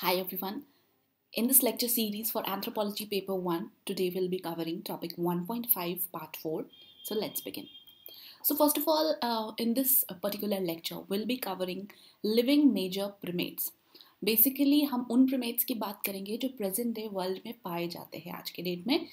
Hi everyone. In this lecture series for Anthropology Paper 1, today we'll be covering topic 1.5 part 4. So let's begin. So first of all, uh, in this particular lecture, we'll be covering living major primates. Basically, हम उन प्रिमेट्स की बात करेंगे जो present day world में पाए जाते हैं आज के डेट में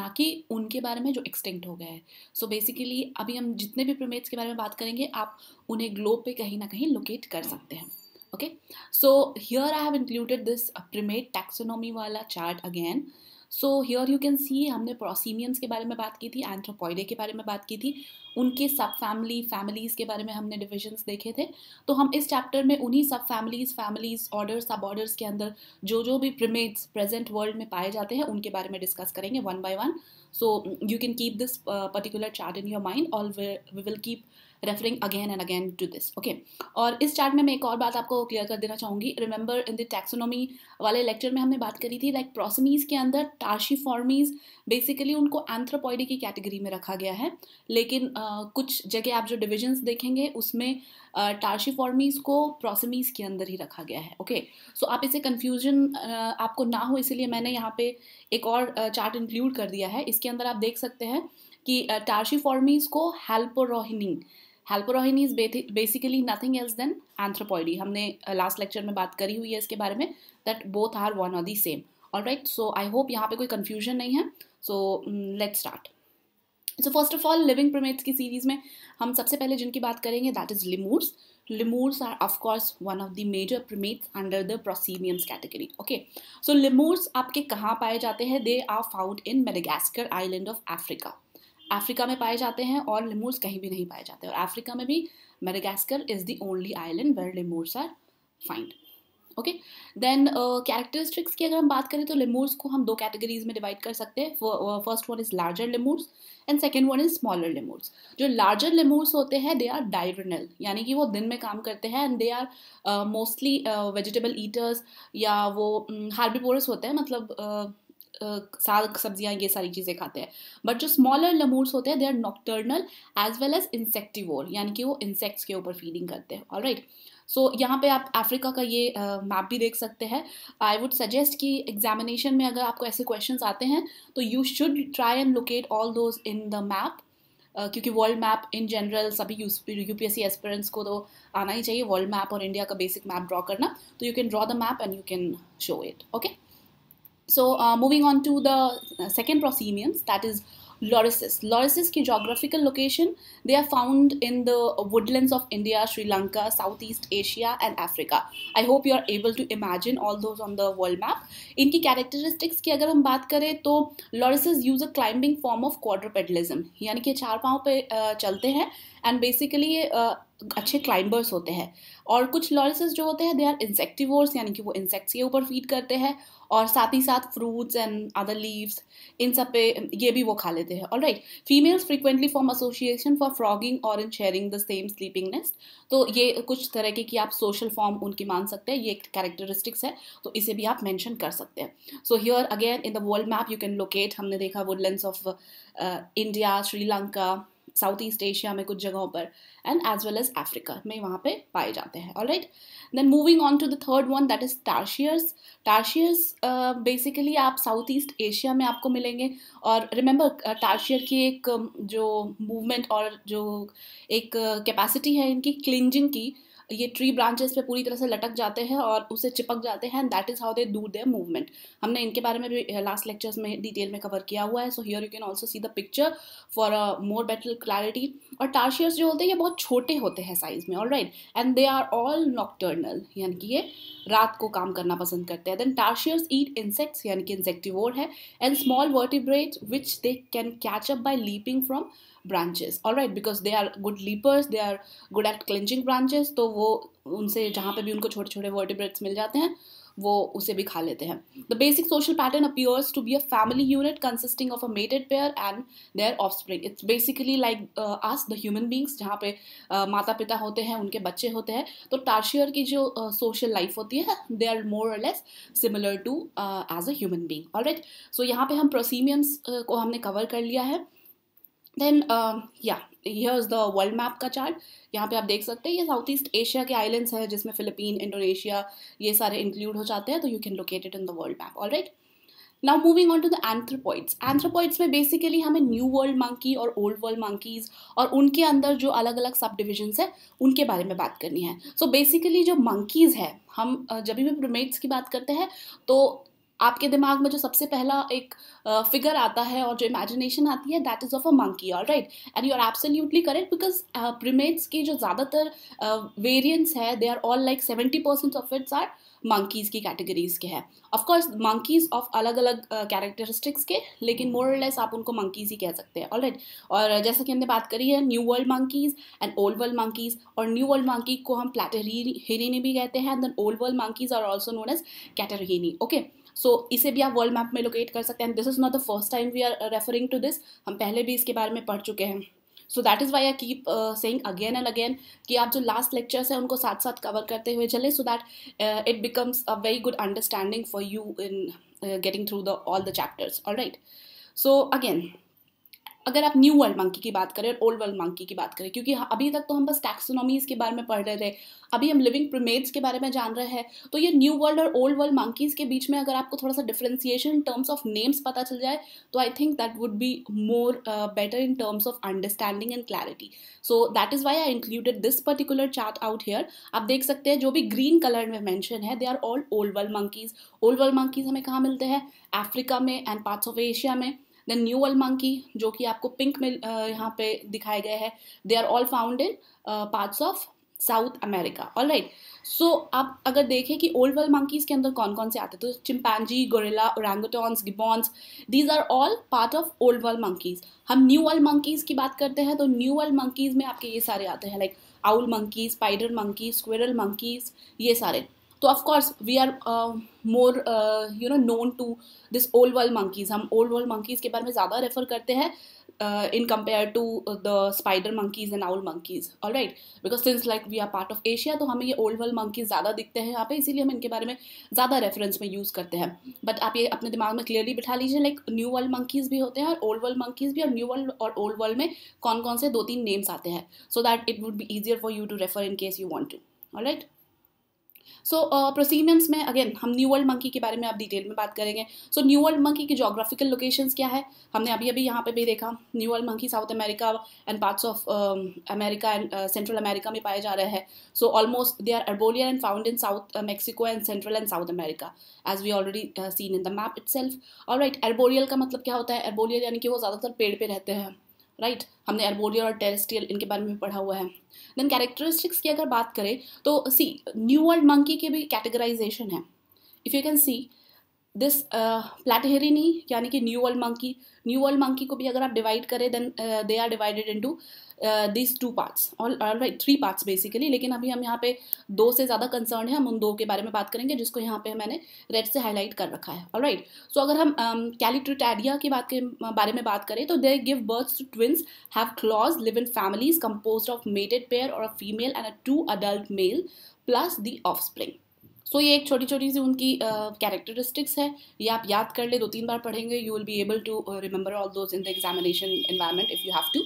ना कि उनके बारे में जो एक्सटिंक्ट हो गया है so basically, अभी हम जितने भी प्रिमेट्स के बारे में बात करेंगे आप उन्हें ग्लोब पे कहीं ना कहीं लोकेट कर सकते हैं okay so here I have included this primate taxonomy wala chart again so here you can see हमने प्रोसीमियम्स के बारे में बात की थी एंथ्रोपॉइडे के बारे में बात की थी उनके सब फैमिली फैमिलीज़ के बारे में हमने डिविजन्स देखे थे तो हम इस चैप्टर में उन्हीं सब families families order suborders के अंदर जो जो भी प्रिमेट्स प्रेजेंट वर्ल्ड में पाए जाते हैं उनके बारे में डिस्कस करेंगे one by one so you can keep this particular chart in your mind और we will keep referring again and again to this okay और इस चार्ट में मैं एक और बात आपको क्लियर कर देना चाहूँगी रिमेंबर इन द टैक्सोनॉमी वाले लेक्चर में हमने बात करी थी लाइक like, प्रोसमीज के अंदर फॉर्मीज़ बेसिकली उनको एंथ्रोपॉइडी की कैटेगरी में रखा गया है लेकिन uh, कुछ जगह आप जो डिविजन्स देखेंगे उसमें फॉर्मीज़ को प्रोसमीज के अंदर ही रखा गया है ओके okay? सो so, आप इसे कन्फ्यूजन आपको ना हो इसलिए मैंने यहाँ पे एक और चार्ट इंक्लूड कर दिया है इसके अंदर आप देख सकते हैं कि फॉर्मीज़ को Haplorhini Haplorhini is basically nothing else than Anthropoidea हमने लास्ट uh, लेक्चर में बात करी हुई है इसके बारे में that both are one of the same all right so I hope यहाँ पे कोई कन्फ्यूजन नहीं है so let start so first of all living primates की सीरीज में हम सबसे पहले जिनकी बात करेंगे that is lemurs lemurs are of course one of the major primates under the prosimians category okay so lemurs आपके कहाँ पाए जाते हैं they are found in Madagascar island of Africa Africa में पाए जाते हैं और लेमूर्स कहीं भी नहीं पाए जाते और अफ्रीका में भी Madagascar is the only island where lemurs are find okay then characteristics की अगर हम बात करें तो लेमूर्स को हम दो कैटेगरीज में डिवाइड कर सकते हैं first one is larger lemurs and second one is smaller lemurs जो लार्जर लेमूर्स होते हैं दे आर डायरनल यानी कि वो दिन में काम करते हैं and they are mostly vegetable eaters या वो हार्बिपोरस um, होते हैं मतलब uh, साग सब्जियाँ ये सारी चीज़ें खाते हैं बट जो स्मॉलर लमूर्स होते हैं they are nocturnal as well as insectivore यानी कि वो इंसेक्ट्स के ऊपर फीडिंग करते हैं ऑल राइट सो यहाँ पे आप अफ्रीका का ये मैप uh, भी देख सकते हैं आई वुड सजेस्ट कि एग्जामिनेशन में अगर आपको ऐसे क्वेश्चन आते हैं तो you should try and locate all those in the map Uh, क्योंकि वर्ल्ड मैप इन जनरल सभी U P S C aspirants को तो आना ही चाहिए वर्ल्ड मैप और इंडिया का बेसिक मैप ड्रॉ करना तो you can draw the map and you can show it okay so moving on to the second prosimians that is lorises lorises की geographical location they are found in the woodland of India Sri Lanka south east Asia and Africa I hope you are able to imagine all those on the world map इनकी characteristics की अगर हम बात करें तो lorises use a climbing form of quadrupedalism यानी कि चार पाँव पे चलते हैं एंड बेसिकली अच्छे क्लाइंबर्स होते हैं और कुछ लॉरिसेस जो होते हैं दे आर इंसेक्टिवर्स यानी कि वो इंसेक्ट्स के ऊपर फीड करते हैं और साथ ही साथ फ्रूट्स एंड अदर लीव्स इन सब पे ये भी वो खा लेते हैं और right females frequently form association for foraging और in sharing the same sleeping nest तो ये कुछ तरह के कि आप सोशल फॉर्म उनकी मान सकते हैं ये एक कैरेक्टरिस्टिक्स है तो इसे भी आप मैंशन कर सकते हैं so here again in the world map you can locate हमने देखा woodland of India Sri Lanka south east Asia में कुछ जगहों पर and as well as Africa में वहाँ पे पाए जाते हैं alright then moving on to the third one that is tarsiers tarsiers basically आप साउथ ईस्ट एशिया में आपको मिलेंगे और रिमेंबर टार्शियर uh, की एक um, जो मूवमेंट और जो एक कैपेसिटी uh, है इनकी क्लिंजिंग की ये ट्री ब्रांचेस पे पूरी तरह से लटक जाते हैं और उसे चिपक जाते हैं and that is how they do their movement हमने इनके बारे में भी लास्ट लेक्चर्स में डिटेल में कवर किया हुआ है so here you can also see the picture for a more better clarity और टार्शियर्स जो होते हैं ये बहुत छोटे होते हैं साइज में all right and they are all nocturnal यानी कि ये रात को काम करना पसंद करते हैं देन टार्शियर्स ईट इंसेक्ट्स यानी कि इंसेक्टिवोर है and small vertebrate which they can catch up by leaping from branches all right because they are good leapers they are good at clinging branches तो वो उनसे जहाँ पे भी उनको छोटे छोटे वर्टिब्रेट्स मिल जाते हैं वो उसे भी खा लेते हैं the basic social pattern appears to be a family unit consisting of a mated pair and their offspring it's basically like as the human beings जहाँ पे uh, माता पिता होते हैं उनके बच्चे होते हैं तो टार्शियर की जो सोशल uh, लाइफ होती है दे आर मोर और less similar to as a human being all right so यहाँ पे हम प्रोसीमियम्स uh, को हमने कवर कर लिया है देन या इज़ द वर्ल्ड मैप का चार्ट यहाँ पे आप देख सकते हैं ये साउथ ईस्ट एशिया के आइलैंड्स हैं जिसमें फिलिपीन इंडोनेशिया ये सारे इंक्लूड हो जाते हैं तो you can located in the world map all right now moving on to the anthropoids anthropoids में बेसिकली हमें न्यू वर्ल्ड मंकी और ओल्ड वर्ल्ड मंकीज और उनके अंदर जो अलग अलग सब डिविजन्स हैं उनके बारे में बात करनी है सो so बेसिकली जो मंकीज है हम जब भी प्रोमेट्स की बात करते हैं तो आपके दिमाग में जो सबसे पहला एक फिगर uh, आता है और जो इमेजिनेशन आती है that is of a monkey all right and you are absolutely correct because primates की जो ज़्यादातर वेरियंट्स है they are all like seventy percent of its are monkeys की कैटेगरीज के हैं ऑफकोर्स मंकीज़ ऑफ अलग अलग कैरेक्टरिस्टिक्स के लेकिन मोरलेस आप उनको मंकीज़ ही कह सकते हैं ऑलराइट और जैसा कि हमने बात करी है new world monkeys and old world monkeys और न्यू वर्ल्ड मंकी को हम प्लेटरहीनी भी कहते हैं and then old world monkeys are also known as catarrhini okay so so, इसे भी आप वर्ल्ड मैप में लोकेट कर सकते हैं this is not the first time we are referring to this हम पहले भी इसके बारे में पढ़ चुके हैं so that is why I keep saying again and again कि आप जो लास्ट लेक्चर्स हैं उनको साथ साथ कवर करते हुए चलें so that it becomes a very good understanding for you in getting through the all the chapters all right so again अगर आप न्यू वर्ल्ड मंकी की बात करें और ओल्ड वर्ल्ड मंकी की बात करें क्योंकि अभी तक तो हम बस टैक्सोनॉमीज के बारे में पढ़ रहे थे अभी हम लिविंग प्रिमेट्स के बारे में जान रहे हैं तो ये न्यू वर्ल्ड और ओल्ड वर्ल्ड मंकीज के बीच में अगर आपको थोड़ा सा differentiation in terms of names पता चल जाए तो I think that would be more better in terms of understanding and clarity so that is why I included this particular chart out here आप देख सकते हैं जो भी ग्रीन कलर में मैंशन है they are all old world monkeys old world monkeys हमें कहाँ मिलते हैं अफ्रीका में एंड पार्ट्स ऑफ एशिया में देन न्यू वर्ल्ड मंकी जो कि आपको पिंक में यहाँ पे दिखाए गए हैं they are all found in parts of South America all right so आप अगर देखें कि ओल्ड वर्ल्ड मंकीज के अंदर कौन कौन से आते तो chimpanzee gorilla orangutans gibbons these are all part of old world monkeys हम न्यू वर्ल्ड मंकीज की बात करते हैं तो न्यू वर्ल्ड मंकीज में आपके ये सारे आते हैं like owl monkeys spider monkeys squirrel monkeys ये सारे तो of course we are more you know known to this old world monkeys हम ओल्ड वर्ल्ड मंकीज़ के बारे में ज़्यादा रेफर करते हैं uh, in compared to uh, the spider monkeys and owl monkeys all right because since like we are part of asia तो हमें ये old world monkeys ज़्यादा दिखते हैं यहाँ पे इसीलिए हम इनके बारे में ज़्यादा रेफरेंस में यूज़ करते हैं बट आप ये अपने दिमाग में क्लियरली बिठा लीजिए लाइक न्यू वर्ल्ड मंकीज़ भी होते हैं और ओल्ड वर्ल्ड मंकीज़ भी और न्यू वर्ल्ड और ओल्ड वर्ल्ड में कौन कौन से दो तीन नेम्स आते हैं so that it would be easier for you to refer in case you want to all right so prosimians में अगेन हम न्यू वर्ल्ड मंकी के बारे में आप डिटेल में बात करेंगे सो न्यू वर्ल्ड मंकी की जोग्राफिकल लोकेशंस क्या है हमने अभी अभी यहाँ पे भी देखा new world monkey South America and parts of America and Central America में पाया जा रहा है so almost they are arboreal and found in south Mexico and central and South America as we already seen in the map itself और right का मतलब क्या होता है अर्बोलियर यानी कि वो ज़्यादातर पेड़ पे रहते हैं राइट right? हमने एर्बोरियल और टेरेस्ट्रियल इनके बारे में पढ़ा हुआ है देन कैरेक्टरिस्टिक्स की अगर बात करें तो सी न्यू वर्ल्ड मंकी के भी कैटेगराइजेशन है if you can see this platyrrhini uh, यानी कि new world monkey new world monkey को भी अगर आप डिवाइड करें then they are divided into this two parts और थ्री पार्ट्स बेसिकली लेकिन अभी हम यहाँ पे दो से ज़्यादा कंसर्न है हम उन दो के बारे में बात करेंगे जिसको यहाँ पे मैंने रेड से हाईलाइट कर रखा है और राइट सो अगर हम कैलिट्रिटेडिया um, की बात के uh, बारे में बात करें तो they give birth to twins have claws live in families compose of mated pair और a female and a two adult male plus the offspring so so, ये एक छोटी छोटी सी उनकी कैरेक्टरिस्टिक्स uh, है ये आप याद कर ले दो तीन बार पढ़ेंगे you will be able to remember all those in the examination environment if you have to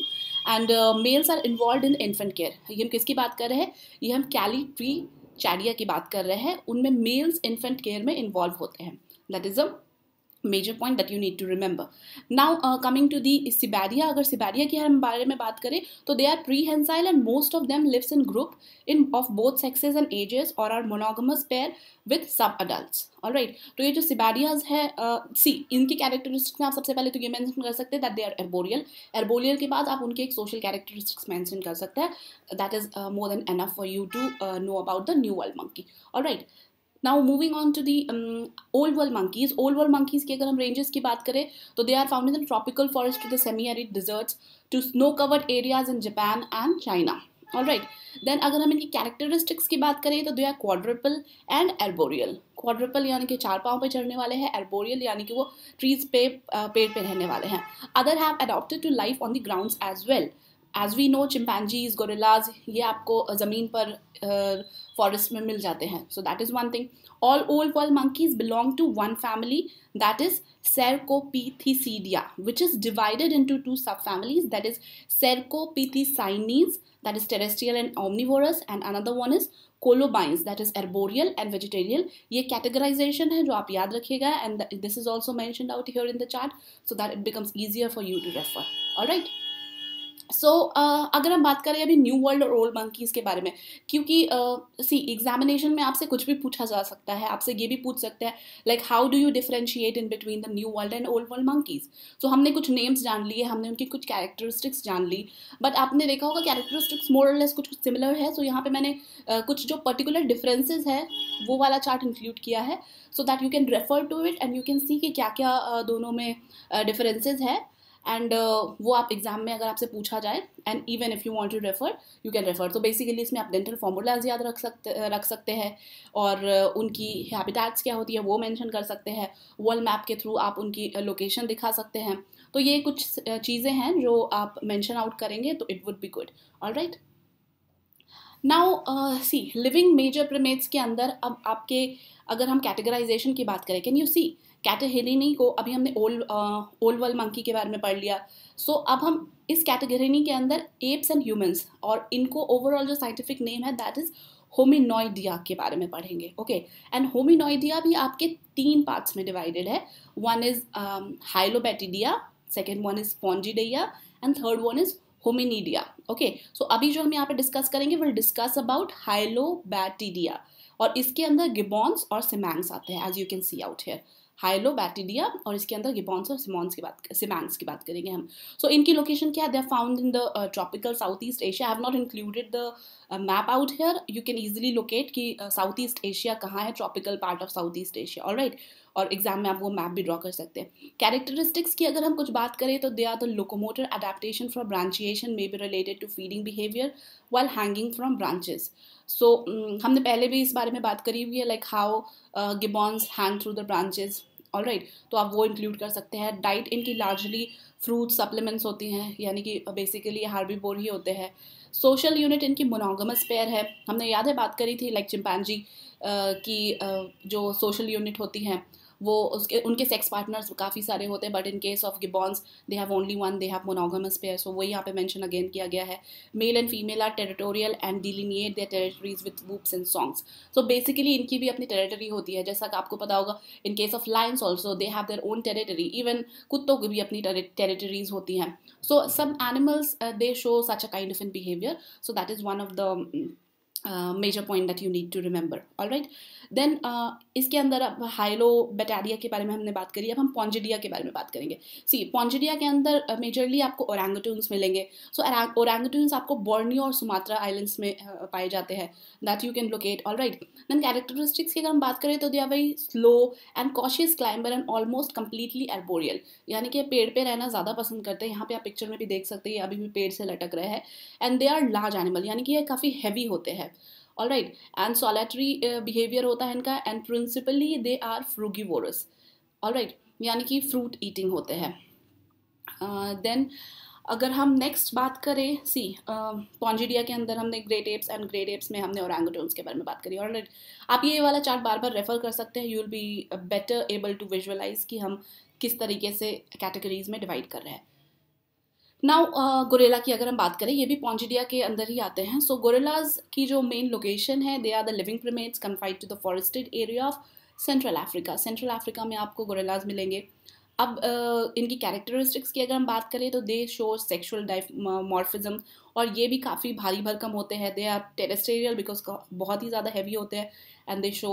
and males are involve in infant care ये हम किसकी बात कर रहे हैं ये हम कैली ट्री चैडिया की बात कर रहे हैं उनमें मेल्स इन्फेंट केयर में इन्वॉल्व होते हैं that is a major point that you need to remember now coming to the cebidae अगर सिबैरिया के हम बारे में बात करें तो दे आर हेंसाइल and most of them lives in group in of both sexes and ages और are monogamous pair with sub adult और राइट तो ये जो सिबैरियाज है सी uh, इनकी कैरेक्टरिस्टिक्स में आप सबसे पहले तो ये मैंशन कर सकते हैं that they are arboreal arboreal के बाद आप उनके एक सोशल कैरेक्टरिस्टिक्स मैंशन कर सकते हैं that is more than enough for you to know about the new world monkey और right now moving on to the old world monkeys old world monkeys की अगर हम रेंजेस की बात करें तो they are found in tropical forest to the semi arid deserts to snow covered areas in Japan and China all right then अगर हम इनकी कैरेक्टरिस्टिक्स की बात करें तो they are quadrupedal and arboreal quadrupedal यानी कि चार पाँव पे चढ़ने वाले हैं एल्बोरियल यानी कि वो ट्रीज पे पेड़ पे रहने वाले हैं other have adopted to life on the grounds as well as we know chimpanzees gorillas ये आपको ज़मीन पर फॉरेस्ट uh, में मिल जाते हैं so that is one thing all old world monkeys belong to one family that is cercopithecidae which is divided into two sub families that is cercopithecines that is terrestrial and omnivorous and another one is colobines that is arboreal and vegetarian ये categorisation है जो आप याद रखिएगा and this is also mention out here in the chart so that it becomes easier for you to refer all right so so, uh, अगर हम बात करें अभी न्यू वर्ल्ड और ओल्ड मंकीज़ के बारे में क्योंकि सी uh, एग्जामिनेशन में आपसे कुछ भी पूछा जा सकता है आपसे ये भी पूछ सकते हैं like how do you differentiate in between the new world and old world monkeys so हमने कुछ नेम्स जान लिए हमने उनकी कुछ कैरेक्टरिस्टिक्स जान ली बट आपने देखा होगा कैरेक्टरिस्टिक्स मोर कुछ कुछ सिमिलर है सो so यहाँ पर मैंने uh, कुछ जो पर्टिकुलर डिफरेंसेज है वो वाला चार्ट इंक्लूड किया है so that you can refer to it and you can see कि क्या क्या दोनों में डिफरेंसेज है एंड uh, वो आप एग्जाम में अगर आपसे पूछा जाए and even if you want to refer you can refer तो बेसिकली इसमें आप डेंटल फार्मूलाज याद रख सकते रख सकते हैं और उनकी हैबिटाट्स क्या होती है वो मैंशन कर सकते हैं वर्ल्ड मैप के थ्रू आप उनकी लोकेशन दिखा सकते हैं तो ये कुछ चीज़ें हैं जो आप मैंशन आउट करेंगे तो it would be good all right now see living major primates के अंदर अब आपके अगर हम कैटेगराइजेशन की बात करें कैन यू सी कैटेगरिनी को अभी हमने ओल ओल वर्ल्ड मंकी के बारे में पढ़ लिया सो so, अब हम इस कैटेगरीनी के अंदर एप्स एंड ह्यूमंस और इनको ओवरऑल जो साइंटिफिक नेम है दैट इज़ होमिनोइडिया के बारे में पढ़ेंगे ओके एंड होमिनोइडिया भी आपके तीन पार्ट्स में डिवाइडेड है one is hylobatidae second one is pongidae and third one is hominidae okay so अभी जो हम यहाँ पे डिस्कस करेंगे विल डिस्कस अबाउट हाइलोबैटिडिया और इसके अंदर गिबॉन्स और सिमैंग्स आते हैं as you can see out here hylobatidae और इसके अंदर गिबॉन्स और सिमॉन्स की बात सिमैंस की बात करेंगे हम सो so, इनकी लोकेशन क्या है they are found in the tropical South east Asia have not included the map out here you can easily locate कि साउथ ईस्ट एशिया कहाँ है tropical part of South east Asia और right और exam में आप वो map भी draw कर सकते हैं कैरेक्टरिस्टिक्स की अगर हम कुछ बात करें तो they are the locomotor adaptation from brachiation may be related to feeding behaviour well hanging from branches so so, mm, हमने पहले भी इस बारे में बात करी हुई है like how gibbons hang through the branches all right तो आप वो इंक्लूड कर सकते हैं डाइट इनकी लार्जली फ्रूट सप्लीमेंट्स होती हैं यानी कि बेसिकली हार्बी बोर ही होते हैं सोशल यूनिट इनकी मोनोगमस पेयर है हमने याद है बात करी थी लाइक like चिंपैनजी uh, की uh, जो सोशल यूनिट होती हैं वो उसके उनके सेक्स पार्टनर्स काफ़ी सारे होते हैं but in case of gibbons they have only one they have monogamous pair so वो यहाँ पे मेंशन अगेन किया गया है male and female are territorial and delineate their territories with whoops and songs so basically इनकी भी अपनी territory होती है जैसा कि आपको पता होगा in case of lions also they have their own territory even कुत्तों की भी अपनी टेरिटरीज होती हैं so some animals they show such a kind of in behaviour so that is one of the major point that you need to remember all right then इसके अंदर अब high-low बटारिया के बारे में हमने बात करी अब हम पॉन्जिडिया के बारे में बात करेंगे सी पॉन्जिडिया के अंदर मेजरली uh, आपको ओरेंगटून्स मिलेंगे सो so, ओरेंगटून्स आपको बॉर्नियो और सुमात्रा आइलैंड्स में uh, पाए जाते हैं that you can locate all right then characteristics की अगर हम बात करें तो they are very slow and cautious climber and almost completely arboreal यानी कि पेड़ पे रहना ज़्यादा पसंद करते हैं यहाँ पर आप पिक्चर में भी देख सकते हैं अभी भी पेड़ से लटक रहे हैं and they are large animal यानी कि ये काफ़ी हैवी होते हैं all right and solitary behaviour होता है इनका and principally they are frugivorous all right यानी कि फ्रूट ईटिंग होते हैं देन uh, अगर हम नेक्स्ट बात करें सी पॉन्जिडिया uh, के अंदर हमने great apes and great apes में हमने और के बारे में बात करी और आप ये वाला चार्ट बार बार रेफर कर सकते हैं you will be better able to visualise कि हम किस तरीके से कैटेगरीज में डिवाइड कर रहे हैं नाउ गोरेला uh, की अगर हम बात करें ये भी पॉन्जिडिया के अंदर ही आते हैं सो गोरेलाज की जो मेन लोकेशन है they are the living primates confined to the forested area of Central Africa Central Africa में आपको गोरेलाज मिलेंगे अब uh, इनकी कैरेक्टरिस्टिक्स की अगर हम बात करें तो दे शो सेक्शुअल मॉर्फिज्म और ये भी काफ़ी भारी भरकम होते हैं दे आर टेरेस्टेरियल बिकॉज बहुत ही ज़्यादा हैवी होते हैं and they show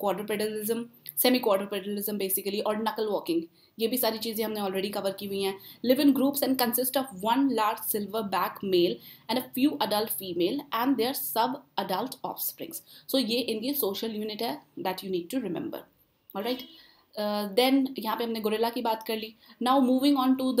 quadrupedalism semi quadrupedalism basically और नकल वॉकिंग ये भी सारी चीज़ें हमने ऑलरेडी कवर की हुई हैं live in groups and consist of one large silver back male and a few adult female and their sub adult offspring so ये इनकी सोशल यूनिट है that you need to remember right then uh, यहाँ पे हमने gorilla की बात कर ली now moving on to the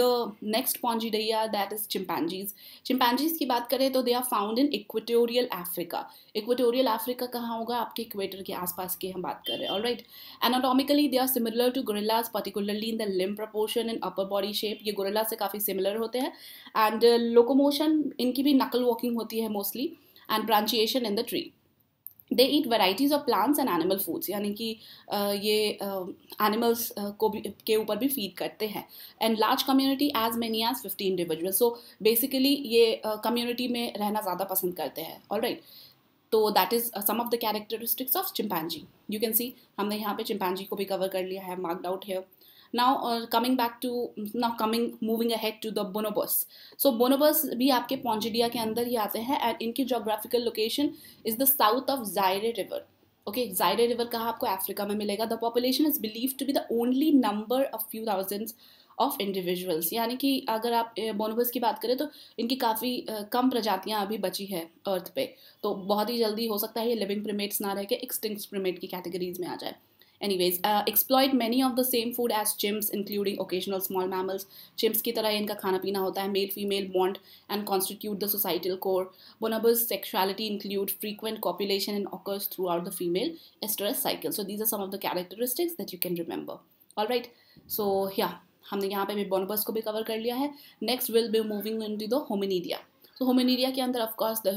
next डैया दैट इज चिंपैनजीज चिंपैनजीज की बात करें तो they are found in equatorial Africa equatorial Africa कहाँ होगा आपके इक्वेटर के आसपास की हम बात कर रहे हैं all right anatomically they are similar to gorillas particularly in the limb proportion in upper body shape ये गोरेला से काफ़ी सिमिलर होते हैं एंड लोकोमोशन uh, इनकी भी नकल वॉकिंग होती है mostly and brachiation in the tree they eat varieties of plants and animal foods यानी कि ये एनिमल्स को भी के ऊपर भी फीड करते हैं and large community as many as fifty individual so basically ये कम्युनिटी में रहना ज़्यादा पसंद करते हैं ऑल राइट तो that is some of the characteristics of chimpanzee you can see हमने यहाँ पे चिंपैनजी को भी कवर कर लिया है मार्कड आउट है now coming back to now coming moving ahead to the bonobos so bonobos भी आपके पौंजिडिया के अंदर ही आते हैं एंड इनकी geographical location is the south of Zaire river okay Zaire river कहाँ आपको अफ्रीका में मिलेगा the population is believe to be the only number of few thousands of individuals यानी कि अगर आप बोनोबस की बात करें तो इनकी काफ़ी कम प्रजातियां अभी बची है अर्थ पे तो बहुत ही जल्दी हो सकता है ये लिविंग प्रीमेट्स ना रह के एक्सटिंक्ट प्रीमेट की कैटेगरीज में आ जाए anyways uh, exploit many of the same food as chimps including occasional small mammals chimps ki tarah inka khana peena hota hai male female bond and constitute the societal core bonobos sexuality include frequent copulation and occurs throughout the female estrus cycle so these are some of the characteristics that you can remember all right so yeah हमने यहाँ pe भी बोनोबस को cover kar liya hai. Next next will be moving into the so Hominidae के अंदर of course the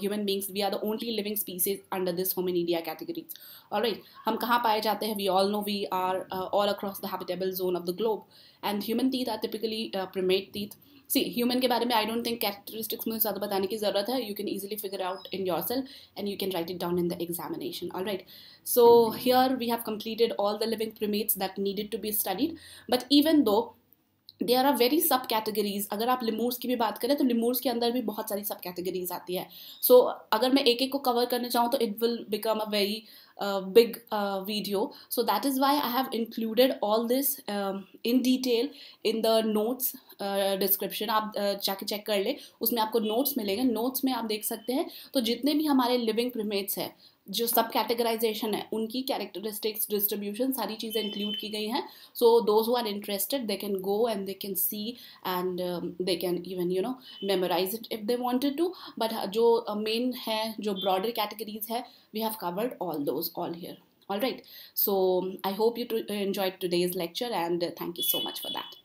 human beings we are the only living species under this Hominidae categories और right हम कहाँ पाए जाते हैं we all know we are all across the habitable zone of the globe and human teeth are typically primate teeth see human के बारे में I don't think characteristics मुझे ज़्यादा बताने की जरूरत है you can easily figure out in your cell and you can write it down in the examination all right so here we have completed all the living primates that needed to be studied but even though they are very sub categories अगर आप लिमूर्स की भी बात करें तो लिमूर्स के अंदर भी बहुत सारी सब कैटेगरीज आती है सो so, अगर मैं एक एक को कवर करने चाहूँ तो it will become a very big video so that is why I have included all this in detail in the notes description आप uh, जाके चेक कर ले उसमें आपको नोट्स मिलेंगे नोट्स में आप देख सकते हैं तो जितने भी हमारे लिविंग प्रीमेट्स हैं जो सब कैटेगराइजेशन है उनकी कैरेक्टरिस्टिक्स डिस्ट्रीब्यूशन सारी चीज़ें इंक्लूड की गई हैं so those who are interested they can go and they can see and they can even you know memorize it if they wanted to but जो मेन uh, है जो ब्रॉडर कैटेगरीज है we have covered all those all here all right so I hope you too enjoy today's lecture and thank you so much for that